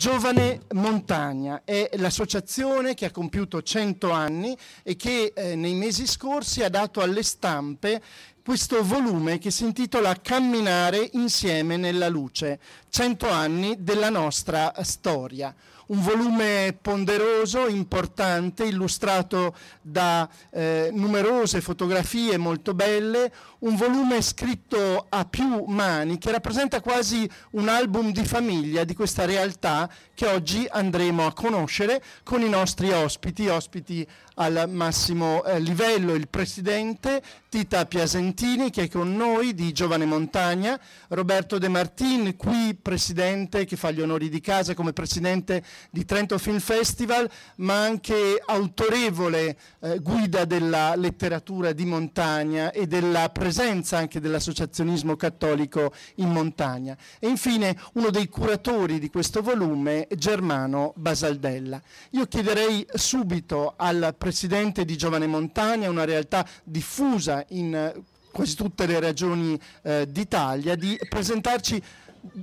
Giovane Montagna è l'associazione che ha compiuto 100 anni e che eh, nei mesi scorsi ha dato alle stampe questo volume che si intitola Camminare insieme nella luce, 100 anni della nostra storia un volume ponderoso, importante, illustrato da eh, numerose fotografie molto belle, un volume scritto a più mani che rappresenta quasi un album di famiglia di questa realtà che oggi andremo a conoscere con i nostri ospiti, ospiti al massimo eh, livello il presidente Tita Piasentini che è con noi di Giovane Montagna, Roberto De Martin qui presidente che fa gli onori di casa come presidente di Trento Film Festival ma anche autorevole eh, guida della letteratura di montagna e della presenza anche dell'associazionismo cattolico in montagna. E infine uno dei curatori di questo volume Germano Basaldella. Io chiederei subito al presidente di Giovane Montagna, una realtà diffusa in eh, quasi tutte le regioni eh, d'Italia, di presentarci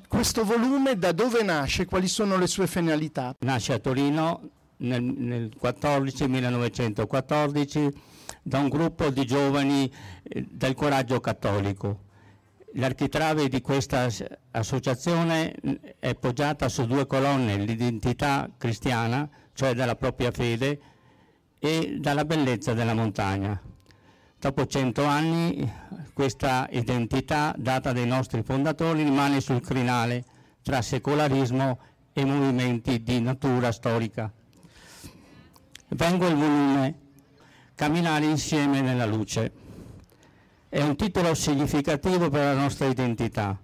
questo volume, da dove nasce, quali sono le sue finalità. Nasce a Torino nel, nel 14, 1914 da un gruppo di giovani eh, del coraggio cattolico. L'architrave di questa associazione è poggiata su due colonne, l'identità cristiana, cioè della propria fede, e dalla bellezza della montagna. Dopo cento anni questa identità data dai nostri fondatori rimane sul crinale tra secolarismo e movimenti di natura storica. Vengo al volume Camminare insieme nella luce. È un titolo significativo per la nostra identità.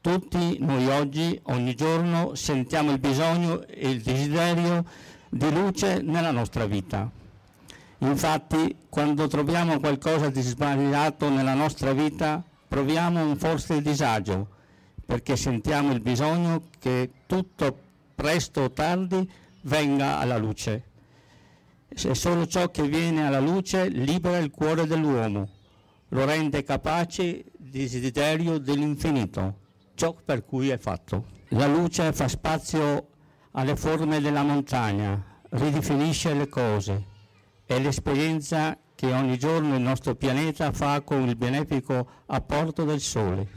Tutti noi oggi, ogni giorno, sentiamo il bisogno e il desiderio di luce nella nostra vita. Infatti, quando troviamo qualcosa di sbagliato nella nostra vita, proviamo un forte disagio, perché sentiamo il bisogno che tutto presto o tardi venga alla luce. E solo ciò che viene alla luce libera il cuore dell'uomo, lo rende capace di desiderio dell'infinito, ciò per cui è fatto. La luce fa spazio alle forme della montagna, ridefinisce le cose, è l'esperienza che ogni giorno il nostro pianeta fa con il benefico apporto del Sole.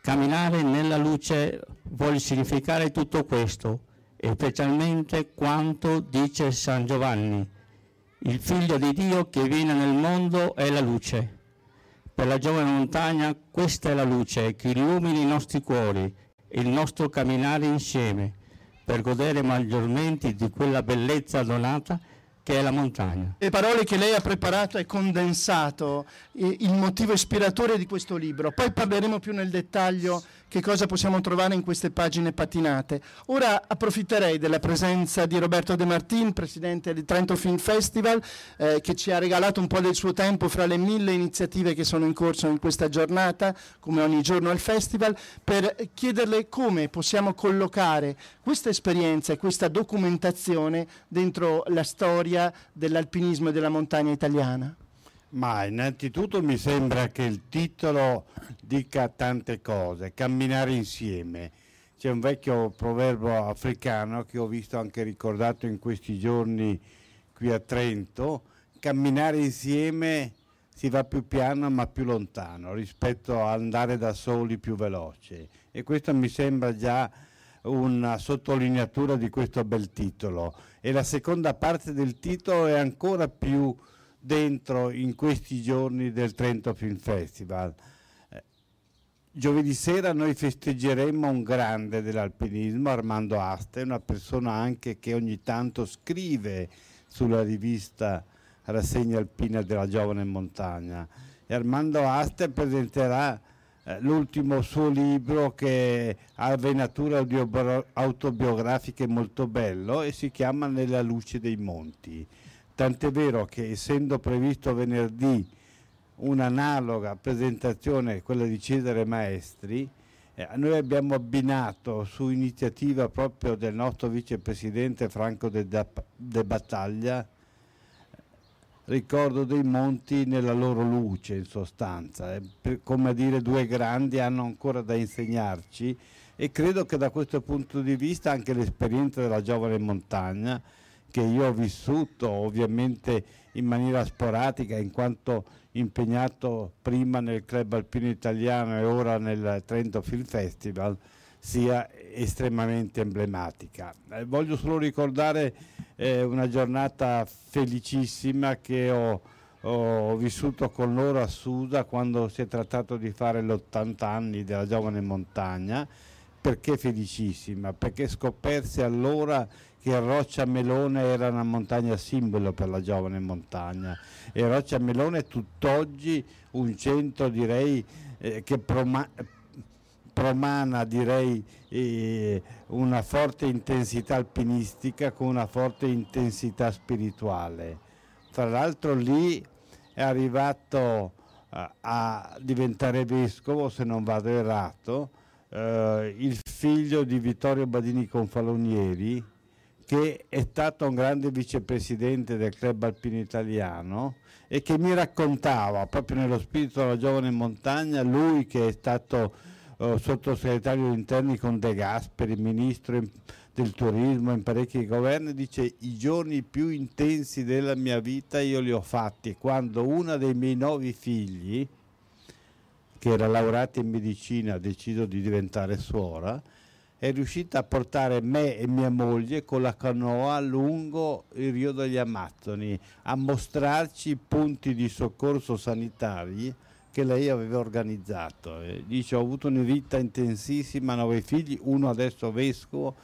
Camminare nella luce vuol significare tutto questo, specialmente quanto dice San Giovanni. Il figlio di Dio che viene nel mondo è la luce. Per la giovane montagna questa è la luce che illumina i nostri cuori e il nostro camminare insieme per godere maggiormente di quella bellezza donata che è la montagna. Le parole che lei ha preparato e condensato il motivo ispiratore di questo libro. Poi parleremo più nel dettaglio che cosa possiamo trovare in queste pagine patinate. Ora approfitterei della presenza di Roberto De Martin, presidente del Trento Film Festival, eh, che ci ha regalato un po' del suo tempo fra le mille iniziative che sono in corso in questa giornata, come ogni giorno al festival, per chiederle come possiamo collocare questa esperienza e questa documentazione dentro la storia dell'alpinismo e della montagna italiana. Ma innanzitutto mi sembra che il titolo dica tante cose, camminare insieme. C'è un vecchio proverbio africano che ho visto anche ricordato in questi giorni qui a Trento, camminare insieme si va più piano ma più lontano rispetto a andare da soli più veloce e questa mi sembra già una sottolineatura di questo bel titolo e la seconda parte del titolo è ancora più dentro in questi giorni del Trento Film Festival. Eh, giovedì sera noi festeggeremo un grande dell'alpinismo, Armando Aste, una persona anche che ogni tanto scrive sulla rivista Rassegna Alpina della Giovane Montagna. E Armando Aste presenterà eh, l'ultimo suo libro che ha venature autobiografiche molto bello e si chiama Nella luce dei monti tant'è vero che essendo previsto venerdì un'analoga presentazione, quella di Cesare Maestri, eh, noi abbiamo abbinato su iniziativa proprio del nostro vicepresidente Franco De, De Battaglia ricordo dei monti nella loro luce in sostanza, eh, per, come a dire due grandi hanno ancora da insegnarci e credo che da questo punto di vista anche l'esperienza della giovane montagna che io ho vissuto ovviamente in maniera sporadica in quanto impegnato prima nel club alpino italiano e ora nel Trento Film Festival sia estremamente emblematica. Eh, voglio solo ricordare eh, una giornata felicissima che ho, ho, vissuto con loro a Susa quando si è trattato di fare l'80 anni della giovane montagna perché felicissima? Perché scoperse allora che Roccia Melone era una montagna simbolo per la giovane montagna e Roccia Melone è tutt'oggi un centro direi eh, che proma promana direi, eh, una forte intensità alpinistica con una forte intensità spirituale. Tra l'altro lì è arrivato eh, a diventare vescovo, se non vado errato, eh, il figlio di Vittorio Badini Confalonieri, che è stato un grande vicepresidente del club alpino italiano e che mi raccontava proprio nello spirito della giovane montagna, lui che è stato eh, sottosegretario interni con De Gasperi, ministro in, del turismo in parecchi governi, dice i giorni più intensi della mia vita io li ho fatti quando uno dei miei nove figli che era laureata in medicina, ha deciso di diventare suora, è riuscita a portare me e mia moglie con la canoa lungo il Rio degli Amazzoni a mostrarci i punti di soccorso sanitari che lei aveva organizzato. dice ho avuto una vita intensissima, nove figli, uno adesso vescovo,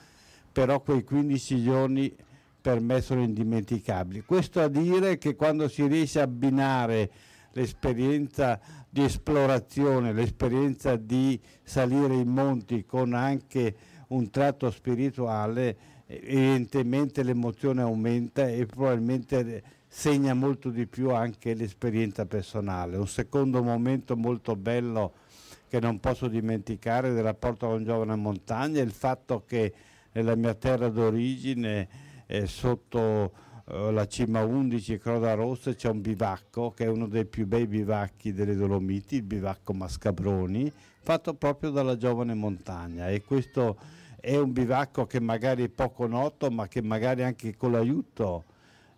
però quei 15 giorni per me sono indimenticabili. Questo a dire che quando si riesce a abbinare l'esperienza di esplorazione, l'esperienza di salire i monti con anche un tratto spirituale, evidentemente l'emozione aumenta e probabilmente segna molto di più anche l'esperienza personale. Un secondo momento molto bello che non posso dimenticare del rapporto con Giovane Montagna è il fatto che nella mia terra d'origine, eh, sotto eh, la Cima 11 e Croda Rossa c'è un bivacco che è uno dei più bei bivacchi delle Dolomiti, il bivacco Mascabroni, fatto proprio dalla giovane montagna e questo è un bivacco che magari è poco noto ma che magari anche con l'aiuto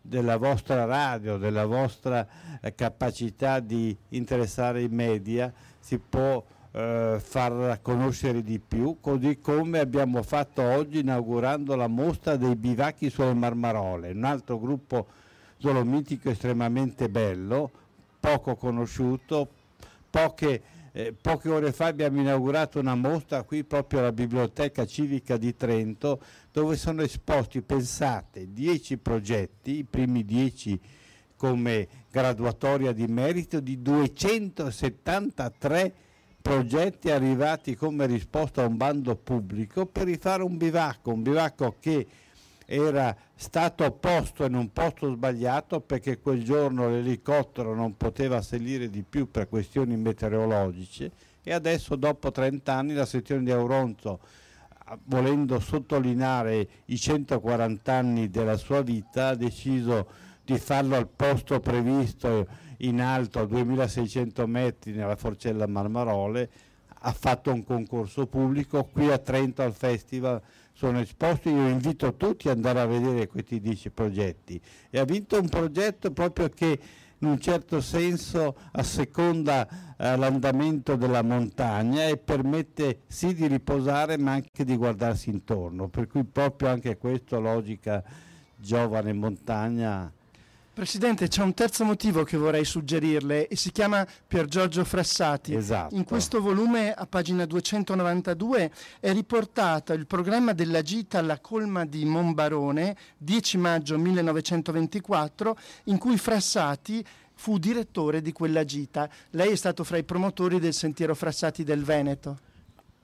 della vostra radio, della vostra eh, capacità di interessare i media si può eh, far conoscere di più, così come abbiamo fatto oggi inaugurando la mostra dei bivacchi sulle Marmarole, un altro gruppo dolomitico estremamente bello, poco conosciuto, poche, eh, poche ore fa abbiamo inaugurato una mostra qui proprio alla Biblioteca Civica di Trento dove sono esposti, pensate, dieci progetti, i primi dieci come graduatoria di merito di 273 progetti progetti arrivati come risposta a un bando pubblico per rifare un bivacco, un bivacco che era stato posto in un posto sbagliato perché quel giorno l'elicottero non poteva salire di più per questioni meteorologiche e adesso dopo 30 anni la sezione di Auronzo volendo sottolineare i 140 anni della sua vita ha deciso di farlo al posto previsto in alto a 2600 metri nella Forcella Marmarole, ha fatto un concorso pubblico, qui a Trento al festival sono esposti, io invito tutti ad andare a vedere questi 10 progetti e ha vinto un progetto proprio che in un certo senso asseconda eh, l'andamento della montagna e permette sì di riposare ma anche di guardarsi intorno, per cui proprio anche questa logica giovane montagna Presidente, c'è un terzo motivo che vorrei suggerirle e si chiama Pier Giorgio Frassati. Esatto. In questo volume, a pagina 292, è riportato il programma della gita alla colma di Monbarone, 10 maggio 1924, in cui Frassati fu direttore di quella gita. Lei è stato fra i promotori del Sentiero Frassati del Veneto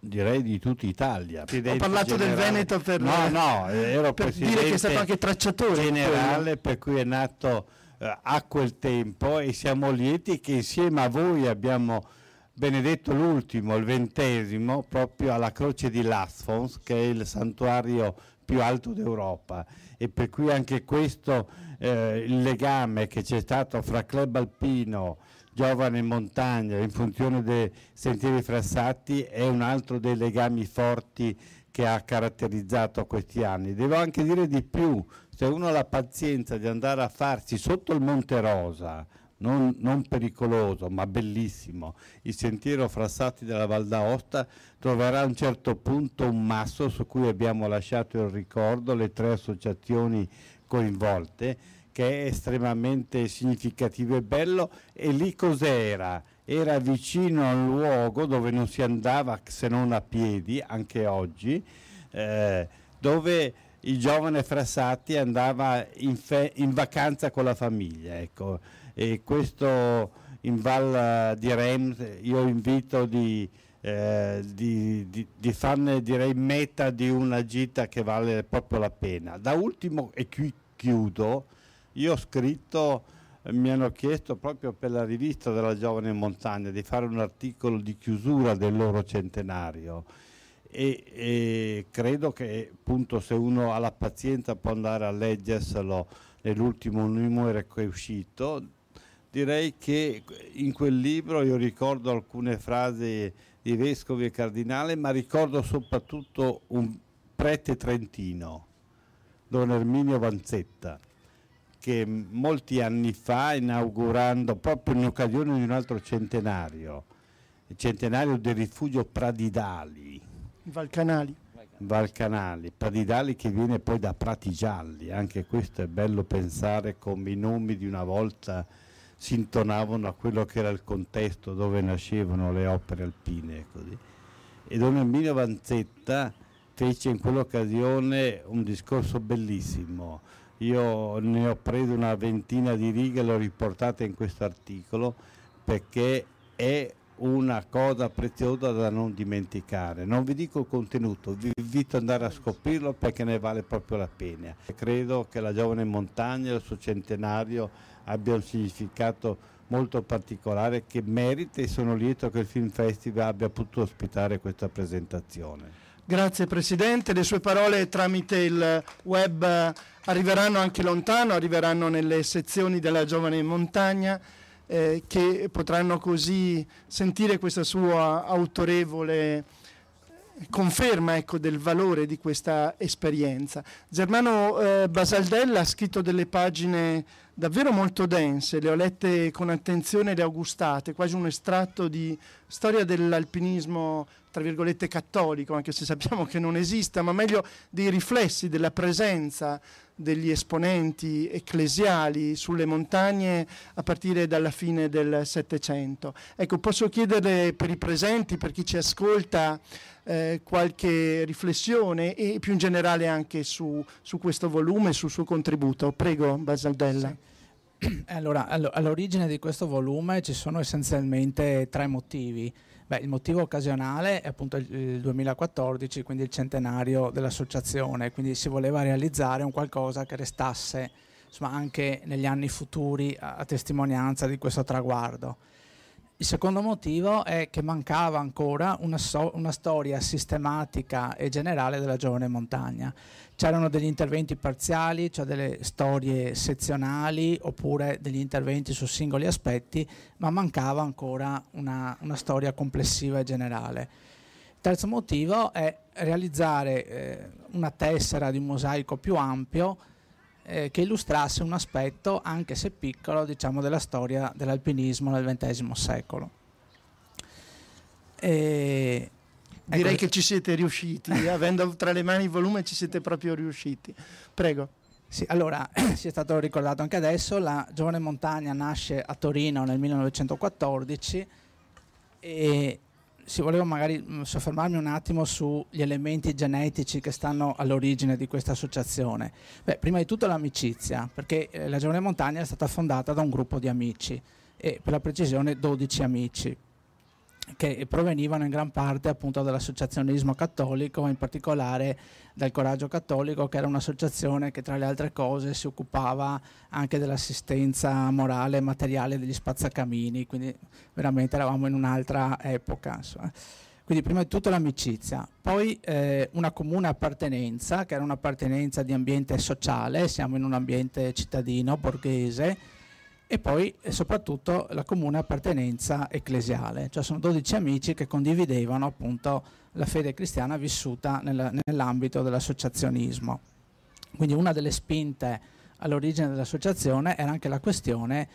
direi di tutta Italia. Ho parlato generale. del Veneto per, no, eh, no, eh, ero per dire che è stato anche tracciatore. Generale per cui è nato eh, a quel tempo e siamo lieti che insieme a voi abbiamo benedetto l'ultimo, il ventesimo, proprio alla croce di Lasfons, che è il santuario più alto d'Europa e per cui anche questo eh, il legame che c'è stato fra club alpino giovane montagna in funzione dei sentieri frassati è un altro dei legami forti che ha caratterizzato questi anni. Devo anche dire di più, se uno ha la pazienza di andare a farsi sotto il Monte Rosa, non, non, pericoloso ma bellissimo, il sentiero frassati della Val d'Aosta troverà a un certo punto un masso su cui abbiamo lasciato il ricordo, le tre associazioni coinvolte che è estremamente significativo e bello e lì cos'era? Era vicino al luogo dove non si andava se non a piedi, anche oggi, eh, dove il giovane Frassati andava in, in, vacanza con la famiglia. Ecco. E questo in Val di Rems io invito di, eh, di, di, di, farne direi meta di una gita che vale proprio la pena. Da ultimo, e qui chiudo, io ho scritto, eh, mi hanno chiesto proprio per la rivista della Giovane Montagna di fare un articolo di chiusura del loro centenario e, e credo che appunto se uno ha la pazienza può andare a leggerselo nell'ultimo numero che è uscito, direi che in quel libro io ricordo alcune frasi di vescovi e cardinale, ma ricordo soprattutto un prete trentino, Don Erminio Vanzetta che molti anni fa, inaugurando proprio in occasione di un altro centenario, il centenario del rifugio Pradidali. Valcanali. Valcanali, Pradidali che viene poi da Prati Gialli, anche questo è bello pensare come i nomi di una volta si intonavano a quello che era il contesto dove nascevano le opere alpine. Così. Ecco, e Don Emilio Vanzetta fece in quell'occasione un discorso bellissimo io ne ho preso una ventina di righe e l'ho riportata in questo articolo perché è una cosa preziosa da non dimenticare. Non vi dico il contenuto, vi invito ad andare a scoprirlo perché ne vale proprio la pena. Credo che la giovane montagna e il suo centenario abbiano un significato molto particolare che merita e sono lieto che il Film Festival abbia potuto ospitare questa presentazione. Grazie Presidente, le sue parole tramite il web arriveranno anche lontano, arriveranno nelle sezioni della Giovane Montagna eh, che potranno così sentire questa sua autorevole conferma ecco, del valore di questa esperienza. Germano eh, Basaldella ha scritto delle pagine davvero molto dense, le ho lette con attenzione, le ho gustate, quasi un estratto di storia dell'alpinismo tra virgolette cattolico, anche se sappiamo che non esista, ma meglio dei riflessi della presenza degli esponenti ecclesiali sulle montagne a partire dalla fine del Settecento. Ecco, posso chiedere per i presenti, per chi ci ascolta, eh, qualche riflessione e più in generale anche su, su questo volume, e sul suo contributo. Prego, Basaldella. Sì. Allora, all'origine di questo volume ci sono essenzialmente tre motivi. Beh, il motivo occasionale è appunto il 2014, quindi il centenario dell'associazione, quindi si voleva realizzare un qualcosa che restasse insomma, anche negli anni futuri a, a testimonianza di questo traguardo. Il secondo motivo è che mancava ancora una, so una storia sistematica e generale della giovane montagna. C'erano degli interventi parziali, cioè delle storie sezionali oppure degli interventi su singoli aspetti, ma mancava ancora una, una storia complessiva e generale. Il terzo motivo è realizzare eh, una tessera di un mosaico più ampio eh, che illustrasse un aspetto, anche se piccolo, diciamo, della storia dell'alpinismo nel XX secolo. E... Ecco. Direi che ci siete riusciti, avendo tra le mani il volume ci siete proprio riusciti. Prego. Sì, allora, si è stato ricordato anche adesso, la Giovane Montagna nasce a Torino nel 1914 e sì, volevo magari mm, soffermarmi un attimo sugli elementi genetici che stanno all'origine di questa associazione. Beh, prima di tutto l'amicizia, perché eh, la Giovane Montagna è stata fondata da un gruppo di amici, e per la precisione 12 amici che provenivano in gran parte appunto dall'associazionismo cattolico, in particolare dal Coraggio Cattolico, che era un'associazione che tra le altre cose si occupava anche dell'assistenza morale e materiale degli spazzacamini, quindi veramente eravamo in un'altra epoca. Insomma. Quindi prima di tutto l'amicizia, poi eh, una comune appartenenza, che era un'appartenenza di ambiente sociale, siamo in un ambiente cittadino, borghese, e poi e eh, soprattutto la comune appartenenza ecclesiale, cioè sono 12 amici che condividevano appunto la fede cristiana vissuta nel, nell'ambito dell'associazionismo. Quindi una delle spinte all'origine dell'associazione era anche la questione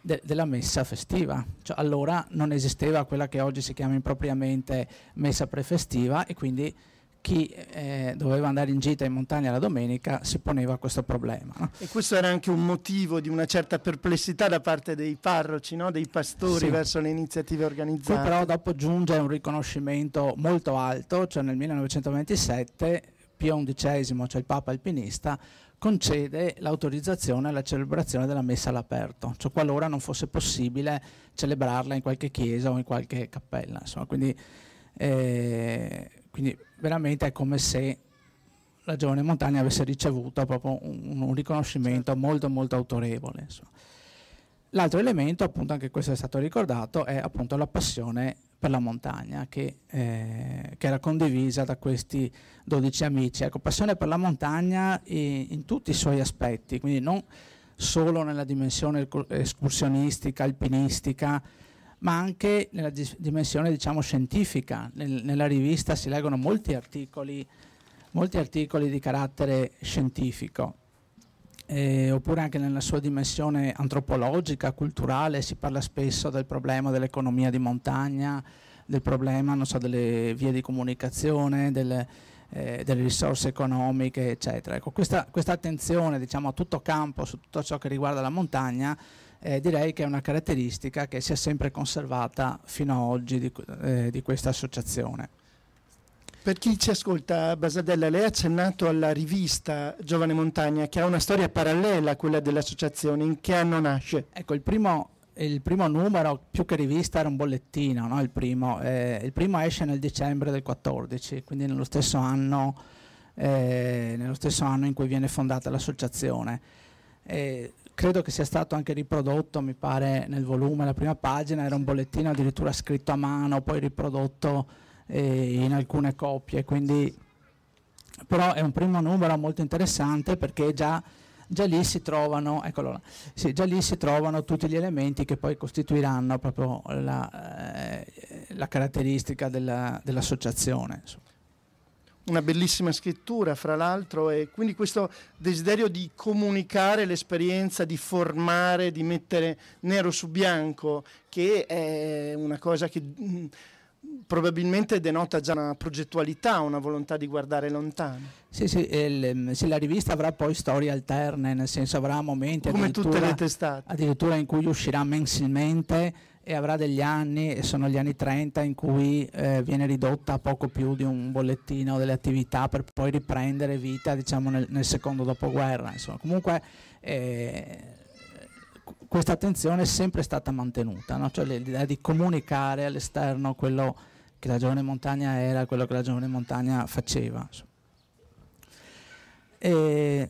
de, della messa festiva, cioè allora non esisteva quella che oggi si chiama impropriamente messa prefestiva e quindi chi eh, doveva andare in gita in montagna la domenica si poneva questo problema. No? E questo era anche un motivo di una certa perplessità da parte dei parroci, no? dei pastori sì. verso le iniziative organizzate. Poi però dopo giunge un riconoscimento molto alto, cioè nel 1927 Pio XI, cioè il Papa alpinista, concede l'autorizzazione alla celebrazione della messa all'aperto, cioè qualora non fosse possibile celebrarla in qualche chiesa o in qualche cappella. Insomma, quindi... Eh, quindi veramente è come se la giovane montagna avesse ricevuto proprio un, un riconoscimento certo. molto molto autorevole. L'altro elemento, appunto anche questo è stato ricordato, è appunto la passione per la montagna che, eh, che era condivisa da questi 12 amici. Ecco, passione per la montagna in, in tutti i suoi aspetti, quindi non solo nella dimensione escursionistica, alpinistica, ma anche nella dimensione diciamo, scientifica. Nel, nella rivista si leggono molti articoli, molti articoli di carattere scientifico, eh, oppure anche nella sua dimensione antropologica, culturale, si parla spesso del problema dell'economia di montagna, del problema so, delle vie di comunicazione, delle, eh, delle risorse economiche, eccetera. Ecco, questa, questa attenzione diciamo, a tutto campo, su tutto ciò che riguarda la montagna, eh, direi che è una caratteristica che si è sempre conservata fino ad oggi di, eh, di questa associazione. Per chi ci ascolta, Basadella, lei ha accennato alla rivista Giovane Montagna che ha una storia parallela a quella dell'associazione. In che anno nasce? Ecco, il primo, il primo numero, più che rivista, era un bollettino, no? il, primo, eh, il, primo, esce nel dicembre del 14, quindi nello stesso anno, eh, nello stesso anno in cui viene fondata l'associazione. Eh, credo che sia stato anche riprodotto, mi pare, nel volume, la prima pagina, era un bollettino addirittura scritto a mano, poi riprodotto eh, in alcune copie, quindi però è un primo numero molto interessante perché già, già, lì trovano, là, sì, già, lì si trovano, tutti gli elementi che poi costituiranno proprio la, eh, la caratteristica della, dell'associazione. Insomma una bellissima scrittura, fra l'altro, e quindi questo desiderio di comunicare l'esperienza, di formare, di mettere nero su bianco, che è una cosa che mm, probabilmente denota già una progettualità, una volontà di guardare lontano. Sì, sì, il, mm, sì, la rivista avrà poi storie alterne, nel senso avrà momenti come tutte le testate. Addirittura in cui uscirà mensilmente e avrà degli anni, e sono gli anni 30, in cui eh, viene ridotta a poco più di un bollettino delle attività per poi riprendere vita diciamo, nel, nel secondo dopoguerra. Insomma. Comunque eh, questa attenzione è sempre stata mantenuta, no? cioè l'idea di comunicare all'esterno quello che la giovane montagna era, quello che la giovane montagna faceva. E,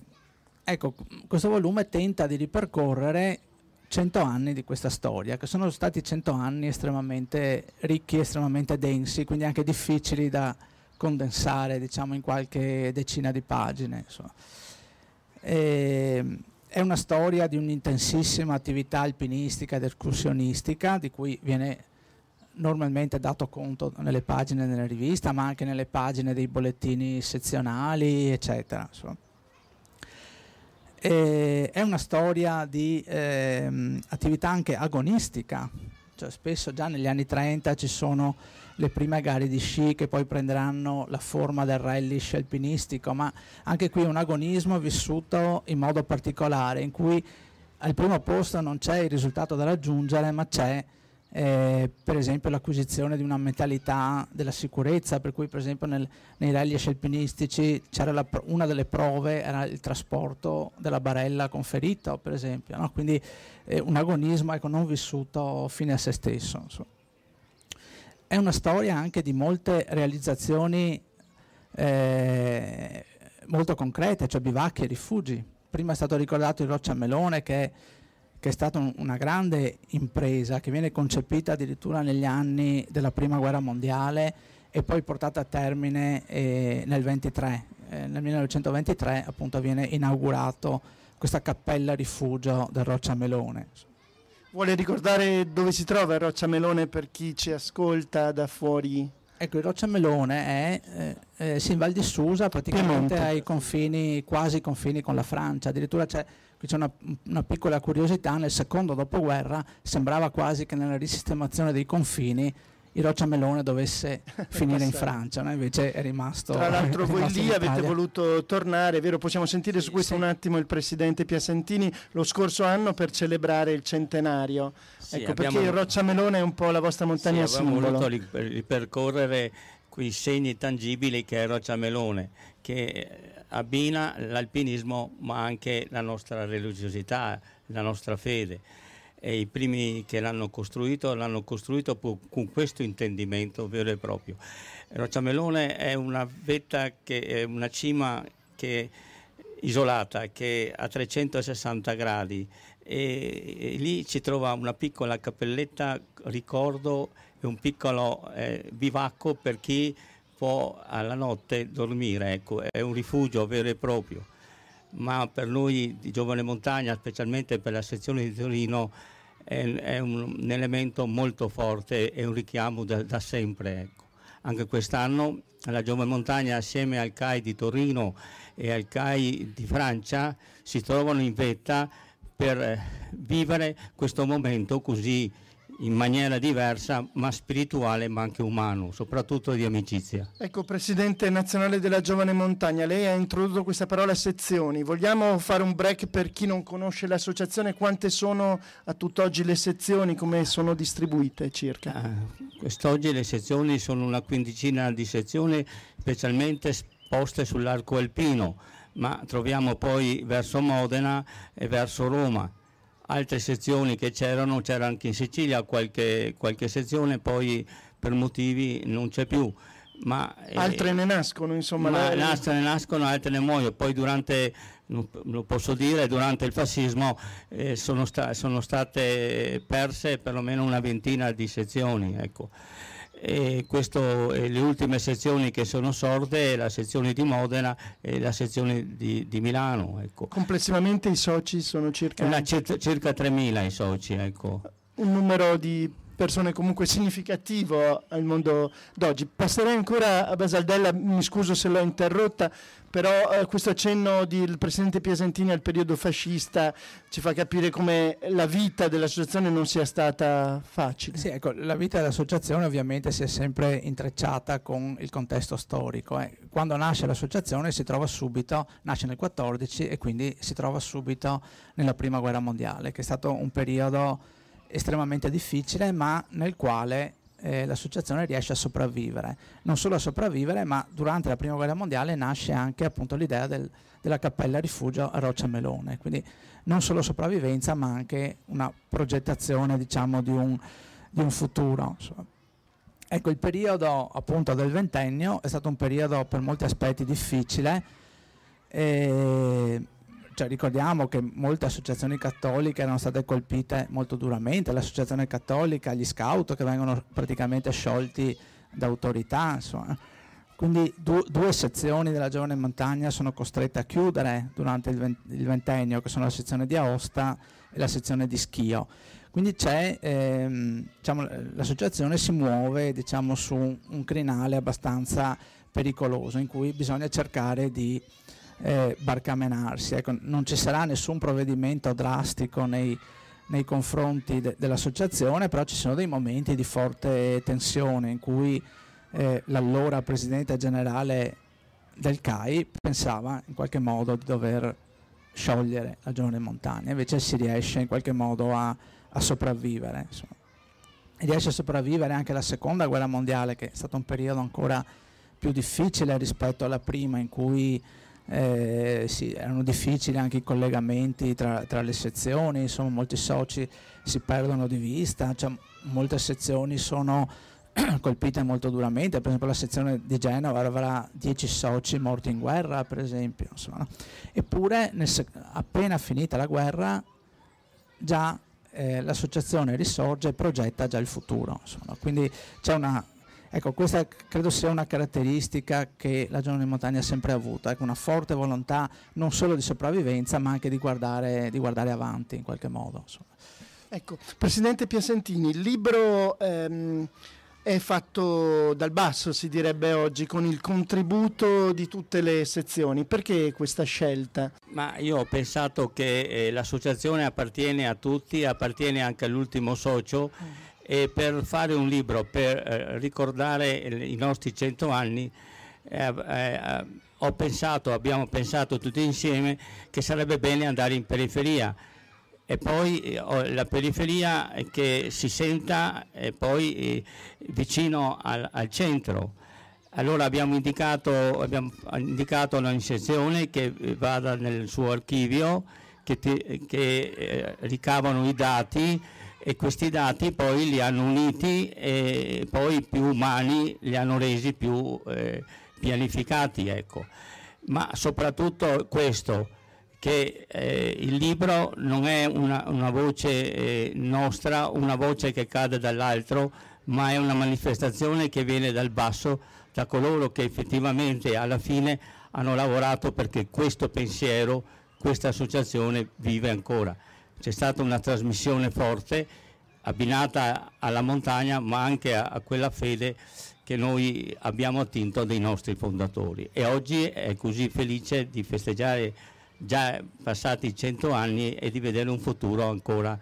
ecco, questo volume tenta di ripercorrere 100 anni di questa storia, che sono stati 100 anni estremamente ricchi, estremamente densi, quindi anche difficili da condensare diciamo, in qualche decina di pagine. E, è una storia di un'intensissima attività alpinistica ed escursionistica di cui viene normalmente dato conto nelle pagine della rivista, ma anche nelle pagine dei bollettini sezionali, eccetera. è una storia di eh, attività anche agonistica, cioè spesso già negli anni 30 ci sono le prime gare di sci che poi prenderanno la forma del rally sci alpinistico, ma anche qui un agonismo vissuto in modo particolare, in cui al primo posto non c'è il risultato da raggiungere, ma c'è eh, per esempio l'acquisizione di una mentalità della sicurezza, per cui per esempio nel, nei rally alpinistici una delle prove era il trasporto della barella con ferito, per esempio, no? quindi eh, un agonismo ecco, non vissuto fine a se stesso. Insomma è una storia anche di molte realizzazioni eh, molto concrete, cioè bivacchi e rifugi. Prima è stato ricordato il Rocciamelone che, che è stata un, una grande impresa che viene concepita addirittura negli anni della Prima Guerra Mondiale e poi portata a termine eh, nel 23. Eh, nel 1923 appunto viene inaugurato questa cappella rifugio del Rocciamelone. Vuole ricordare dove si trova il Rocciamelone per chi ci ascolta da fuori? Ecco, il Rocciamelone è eh, eh, in Val di Susa, praticamente ai confini, quasi confini con la Francia. Addirittura c'è, qui c'è una, una, piccola curiosità: nel secondo dopoguerra sembrava quasi che nella risistemazione dei confini il Rocciamelone dovesse finire in Francia, no? invece è rimasto. Tra l'altro, voi lì avete voluto tornare, vero? Possiamo sentire sì, su questo sì. un attimo il presidente Piacentini lo scorso anno per celebrare il centenario. Sì, ecco abbiamo... perché il Rocciamelone è un po' la vostra montagna sì, simbolo. Abbiamo voluto ripercorrere quei segni tangibili che è Rocciamelone, che eh, abbina l'alpinismo ma anche la nostra religiosità, la nostra fede e i primi che l'hanno costruito l'hanno costruito con questo intendimento vero e proprio. Rocciamelone è una vetta che è una cima che isolata che a 360 gradi e, e, lì ci trova una piccola cappelletta ricordo e un piccolo eh, bivacco per chi può alla notte dormire, ecco, è un rifugio vero e proprio. Ma per noi di Giovane Montagna, specialmente per la sezione di Torino, è, è un, un, elemento molto forte e un richiamo da, da sempre. Ecco. Anche quest'anno la Giovane Montagna assieme al CAI di Torino e al CAI di Francia si trovano in vetta per eh, vivere questo momento così in maniera diversa, ma spirituale, ma anche umano, soprattutto di amicizia. Ecco, Presidente nazionale della Giovane Montagna, lei ha introdotto questa parola sezioni. Vogliamo fare un break per chi non conosce l'associazione? Quante sono a tutt'oggi le sezioni? Come sono distribuite circa? Ah, quest'oggi le sezioni sono una quindicina di sezioni, specialmente poste sull'arco alpino, ma troviamo poi verso Modena e verso Roma altre sezioni che c'erano, c'era anche in Sicilia qualche, qualche sezione, poi per motivi non c'è più. Ma, eh, altre eh, ne nascono, insomma. Ma la... Altre ne nascono, altre ne muoiono. Poi durante, lo posso dire, durante il fascismo eh, sono, sta sono, state perse perlomeno una ventina di sezioni. Ecco e questo, le ultime sezioni che sono sorte la sezione di Modena e la sezione di, di Milano. Ecco. Complessivamente i soci sono circa... Una, circa 3.000 i soci, ecco. Un numero di persone comunque significativo al mondo d'oggi. Passerei ancora a Basaldella, mi scuso se l'ho interrotta, però eh, questo accenno del presidente Piasentini al periodo fascista ci fa capire come la vita dell'associazione non sia stata facile. Sì, ecco, la vita dell'associazione ovviamente si è sempre intrecciata con il contesto storico. Eh. Quando nasce l'associazione si trova subito, nasce nel 14 e quindi si trova subito nella prima guerra mondiale, che è stato un periodo estremamente difficile, ma nel quale eh, l'associazione riesce a sopravvivere. Non solo a sopravvivere, ma durante la Prima Guerra Mondiale nasce anche appunto, l'idea del, della cappella rifugio a Roccia Melone, quindi non solo sopravvivenza, ma anche una progettazione diciamo, di, un, di, un, futuro. Insomma. Ecco, il periodo appunto del ventennio è stato un periodo per molti aspetti difficile, eh, cioè, ricordiamo che molte associazioni cattoliche erano state colpite molto duramente, l'associazione cattolica, gli scout che vengono praticamente sciolti da autorità, insomma. Quindi du due sezioni della giovane montagna sono costrette a chiudere durante il, vent il, ventennio, che sono la sezione di Aosta e la sezione di Schio. Quindi ehm, diciamo, l'associazione si muove diciamo, su un crinale abbastanza pericoloso in cui bisogna cercare di eh, barcamenarsi. Ecco, non ci sarà nessun provvedimento drastico nei, nei confronti de, dell'associazione, però ci sono dei momenti di forte tensione in cui eh, l'allora presidente generale del CAI pensava in qualche modo di dover sciogliere la giovane montagna, invece si riesce in qualche modo a, a sopravvivere. Insomma. riesce a sopravvivere anche la seconda guerra mondiale, che è stato un periodo ancora più difficile rispetto alla prima, in cui eh, sì, erano difficili anche i collegamenti tra, tra, le sezioni, insomma molti soci si perdono di vista, cioè, molte sezioni sono colpite molto duramente, per esempio la sezione di Genova avrà 10 soci morti in guerra, per esempio. Insomma, no? Eppure appena finita la guerra già eh, l'associazione risorge e progetta già il futuro. Insomma, no? Quindi c'è una Ecco, questa credo sia una caratteristica che la zona di montagna ha sempre avuto, ecco, una forte volontà non solo di sopravvivenza ma anche di guardare, di guardare avanti in qualche modo. Insomma. Ecco, Presidente Piacentini, il libro ehm, è fatto dal basso, si direbbe oggi, con il contributo di tutte le sezioni. Perché questa scelta? Ma io ho pensato che eh, l'associazione appartiene a tutti, appartiene anche all'ultimo socio ah e per fare un libro per eh, ricordare i nostri cento anni eh, eh, eh, ho pensato, abbiamo pensato tutti insieme che sarebbe bene andare in periferia e poi eh, la periferia che si senta poi eh, vicino al, al, centro. Allora abbiamo indicato, abbiamo indicato una sezione che vada nel suo archivio, che, ti, che ricavano i dati e questi dati poi li hanno uniti e poi più umani li hanno resi più eh, pianificati. Ecco. Ma soprattutto questo, che eh, il libro non è una, una voce eh, nostra, una voce che cade dall'altro, ma è una manifestazione che viene dal basso, da coloro che effettivamente alla fine hanno lavorato perché questo pensiero, questa associazione vive ancora c'è stata una trasmissione forte abbinata alla montagna ma anche a, a quella fede che noi abbiamo attinto dei nostri fondatori e oggi è così felice di festeggiare già passati cento anni e di vedere un futuro ancora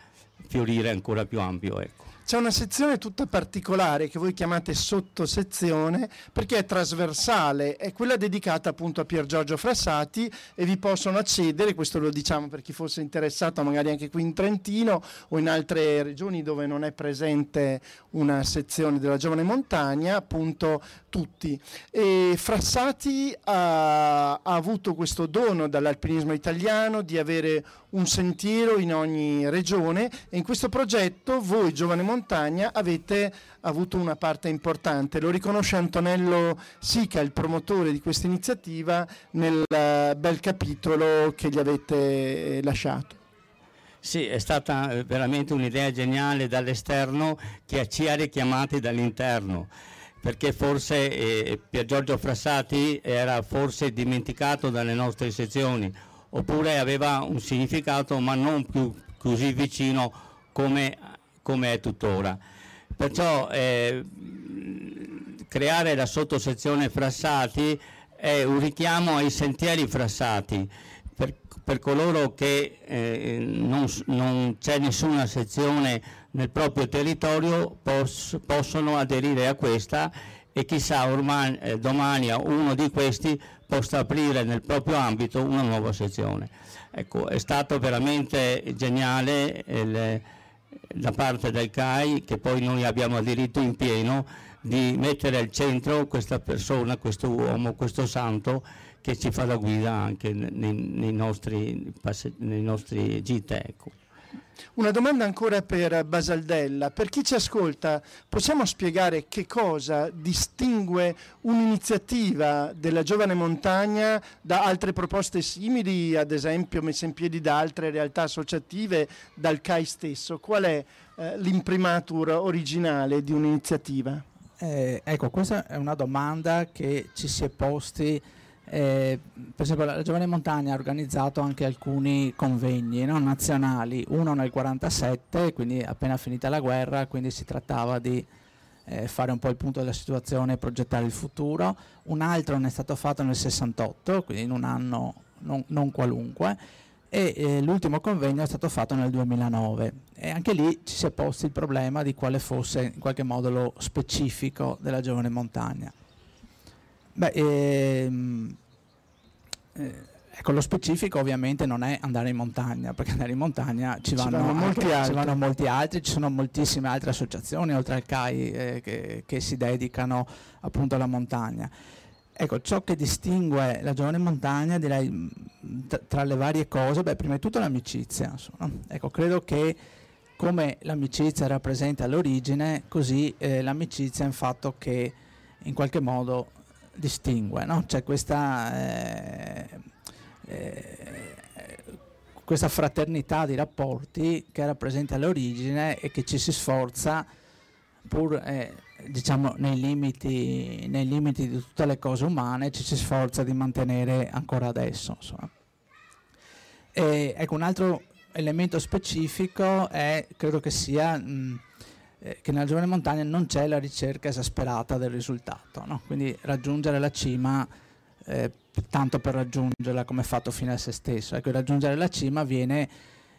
fiorire ancora più ampio. Ecco c'è una sezione tutta particolare che voi chiamate sottosezione perché è trasversale, è quella dedicata appunto a Pier Giorgio Frassati e vi possono accedere, questo lo diciamo per chi fosse interessato magari anche qui in Trentino o in altre regioni dove non è presente una sezione della giovane montagna, appunto tutti. E Frassati ha, ha, avuto questo dono dall'alpinismo italiano di avere un sentiero in ogni regione e in questo progetto voi, Giovane Montagna, avete avuto una parte importante. Lo riconosce Antonello Sica, il promotore di questa iniziativa, nel eh, bel capitolo che gli avete eh, lasciato. Sì, è stata eh, veramente un'idea geniale dall'esterno che ci ha richiamati dall'interno perché forse eh, Pier Giorgio Frassati era forse dimenticato dalle nostre sezioni oppure aveva un significato ma non più così vicino come, come è tuttora. Perciò eh, creare la sottosezione Frassati è un richiamo ai sentieri Frassati per, per coloro che eh, non, non c'è nessuna sezione nel proprio territorio pos possono aderire a questa e chissà ormai, eh, domani uno di questi possa aprire nel proprio ambito una nuova sezione. Ecco, è stato veramente geniale eh, da parte del CAI che poi noi abbiamo aderito in pieno di mettere al centro questa persona, questo uomo, questo santo che ci fa la guida anche nei, nei nostri, nei nostri gite. Ecco. Una domanda ancora per Basaldella. Per chi ci ascolta, possiamo spiegare che cosa distingue un'iniziativa della giovane montagna da altre proposte simili, ad esempio messe in piedi da altre realtà associative, dal CAI stesso? Qual è eh, l'imprimatur originale di un'iniziativa? Eh, ecco, questa è una domanda che ci si è posti eh, per esempio la Giovane Montagna ha organizzato anche alcuni convegni no, nazionali, uno nel 1947, quindi appena finita la guerra, quindi si trattava di eh, fare un po' il punto della situazione e progettare il futuro, un altro ne è stato fatto nel 68, quindi in un anno non, non qualunque, e eh, l'ultimo convegno è stato fatto nel 2009 e anche lì ci si è posti il problema di quale fosse in qualche modo lo specifico della Giovane Montagna. Beh, ehm, eh, ecco, lo specifico ovviamente non è andare in montagna, perché andare in montagna ci vanno, ci vanno, molti, altri. Ci vanno molti, altri. ci sono moltissime altre associazioni oltre al CAI eh, che, che, si dedicano appunto alla montagna. Ecco, ciò che distingue la giovane montagna, direi mm, tra le varie cose, beh, prima di tutto l'amicizia. Insomma. Ecco, credo che come l'amicizia rappresenta l'origine, così eh, l'amicizia è un fatto che in qualche modo distingue, no? c'è questa, eh, eh, questa, fraternità di rapporti che era presente all'origine e che ci si sforza pur eh, diciamo nei limiti, nei limiti, di tutte le cose umane ci si sforza di mantenere ancora adesso. E, ecco, un altro elemento specifico è, credo che sia... Mh, eh, che nella giovane montagna non c'è la ricerca esasperata del risultato, no? quindi raggiungere la cima eh, tanto per raggiungerla come fatto fino a se stesso, ecco, raggiungere la cima viene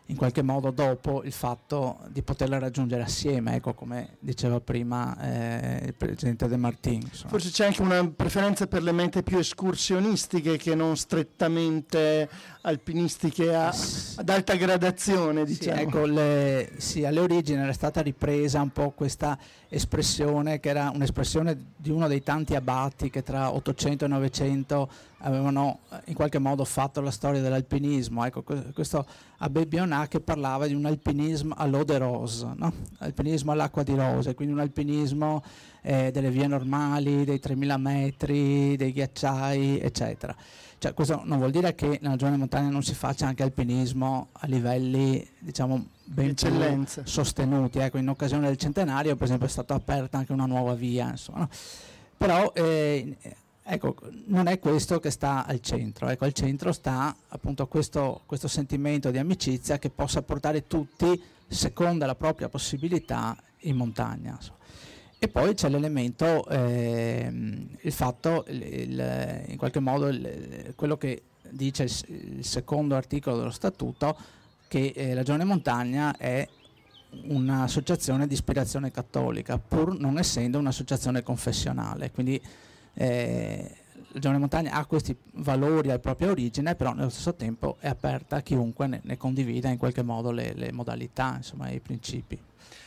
in qualche modo dopo il fatto di poterla raggiungere assieme, ecco come diceva prima eh, il presidente De Martini. Forse c'è anche una preferenza per le mete più escursionistiche che non strettamente alpinistiche a, eh ad alta gradazione. Diciamo. Sì, ecco, le, sì, alle origini era stata ripresa un po' questa espressione che era un'espressione di uno dei tanti abati che tra 800 e 900 avevano eh, in qualche modo fatto la storia dell'alpinismo. Ecco, questo Abbé Bionat che parlava di un alpinismo all'eau de rose, no? alpinismo all'acqua di rose, quindi un alpinismo eh, delle vie normali, dei 3000 metri, dei ghiacciai, eccetera. Cioè, questo non vuol dire che nella zona di montagna non si faccia anche alpinismo a livelli diciamo ben sostenuti. Ecco, in occasione del centenario, per esempio, è stata aperta anche una nuova via. Insomma, no? Però eh, Ecco, non è questo che sta al centro, ecco, al centro sta appunto questo, questo sentimento di amicizia che possa portare tutti, secondo la propria possibilità, in montagna. E poi c'è l'elemento, ehm, il fatto, il, il, in qualche modo, il, quello che dice il, secondo articolo dello statuto, che eh, la Giovane Montagna è un'associazione di ispirazione cattolica, pur non essendo un'associazione confessionale. Quindi eh, la giovane montagna ha questi valori alla propria origine, però nello stesso tempo è aperta a chiunque ne, ne condivida in qualche modo le, le modalità, insomma, i principi.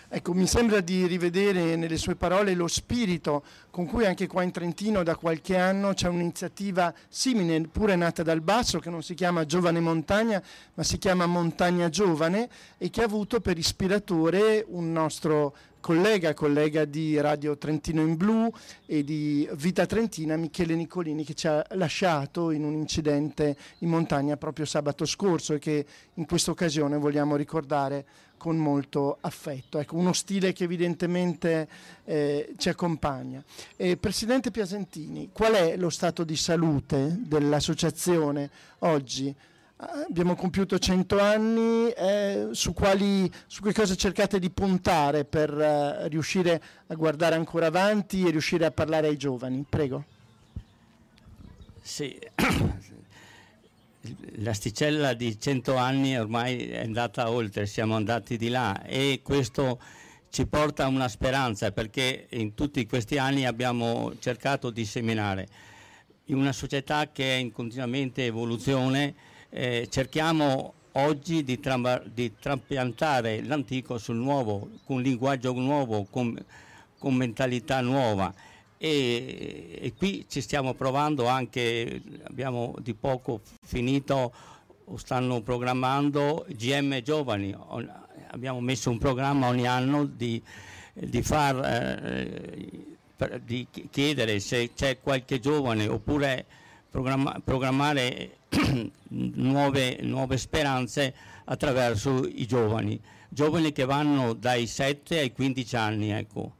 Ecco, mi sembra di rivedere nelle sue parole lo spirito con cui anche qua in Trentino da qualche anno c'è un'iniziativa simile, pure nata dal basso, che non si chiama Giovane Montagna, ma si chiama Montagna Giovane e che ha avuto per ispiratore un nostro collega, collega di Radio Trentino in Blu e di Vita Trentina, Michele Nicolini, che ci ha lasciato in un incidente in montagna proprio sabato scorso e che in questa occasione vogliamo ricordare con molto affetto. Ecco, uno stile che evidentemente eh, ci accompagna. Eh, Presidente Piasentini, qual è lo stato di salute dell'associazione oggi? Ah, abbiamo compiuto 100 anni, eh, su, quali, su, che cosa cercate di puntare per eh, riuscire a guardare ancora avanti e riuscire a parlare ai giovani? Prego. Sì, l'asticella di 100 anni ormai è andata oltre, siamo andati di là e questo ci porta a una speranza perché in tutti questi anni abbiamo cercato di seminare in una società che è in continuamente evoluzione eh, cerchiamo oggi di, tra di trapiantare l'antico sul nuovo, con linguaggio nuovo, con, con mentalità nuova. E, e, qui ci stiamo provando anche, abbiamo di poco finito, stanno programmando GM Giovani, abbiamo messo un programma ogni anno di, di, far, eh, di chiedere se c'è qualche giovane oppure programma, programmare nuove, nuove speranze attraverso i giovani, giovani che vanno dai 7 ai 15 anni. Ecco.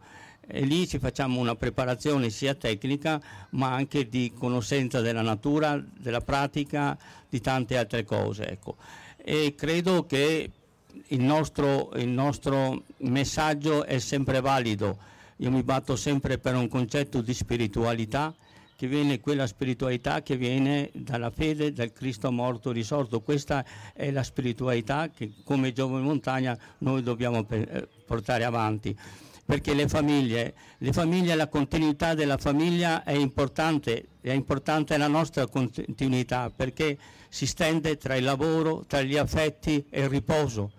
E lì ci facciamo una preparazione sia tecnica ma anche di conoscenza della natura, della pratica, di tante altre cose. Ecco. E credo che il nostro, il nostro messaggio è sempre valido. Io mi batto sempre per un concetto di spiritualità che viene quella spiritualità che viene dalla fede del Cristo morto risorto. Questa è la spiritualità che come Giovane Montagna noi dobbiamo eh, portare avanti. Perché le famiglie, le famiglie, la continuità della famiglia è importante, è importante la nostra continuità perché si stende tra il lavoro, tra gli affetti e il riposo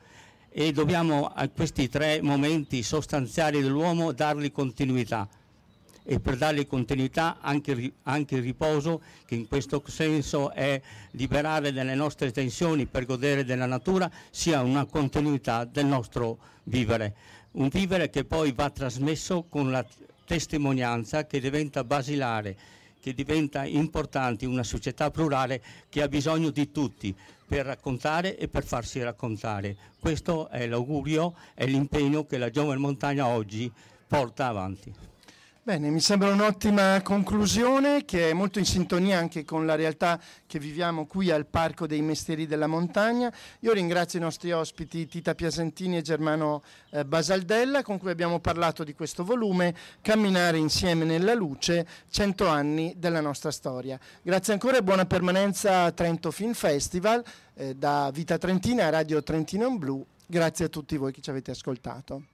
e dobbiamo a questi tre momenti sostanziali dell'uomo dargli continuità e per dare continuità anche, anche il riposo che in questo senso è liberare dalle nostre tensioni per godere della natura sia una continuità del nostro vivere. Un vivere che poi va trasmesso con la testimonianza che diventa basilare, che diventa importante una società plurale che ha bisogno di tutti per raccontare e per farsi raccontare. Questo è l'augurio e l'impegno che la giovane montagna oggi porta avanti. Bene, mi sembra un'ottima conclusione che è molto in sintonia anche con la realtà che viviamo qui al Parco dei Mestieri della Montagna. Io ringrazio i nostri ospiti Tita Piasentini e Germano eh, Basaldella con cui abbiamo parlato di questo volume Camminare insieme nella luce, 100 anni della nostra storia. Grazie ancora e buona permanenza a Trento Film Festival eh, da Vita Trentina a Radio Trentino in Blu. Grazie a tutti voi che ci avete ascoltato.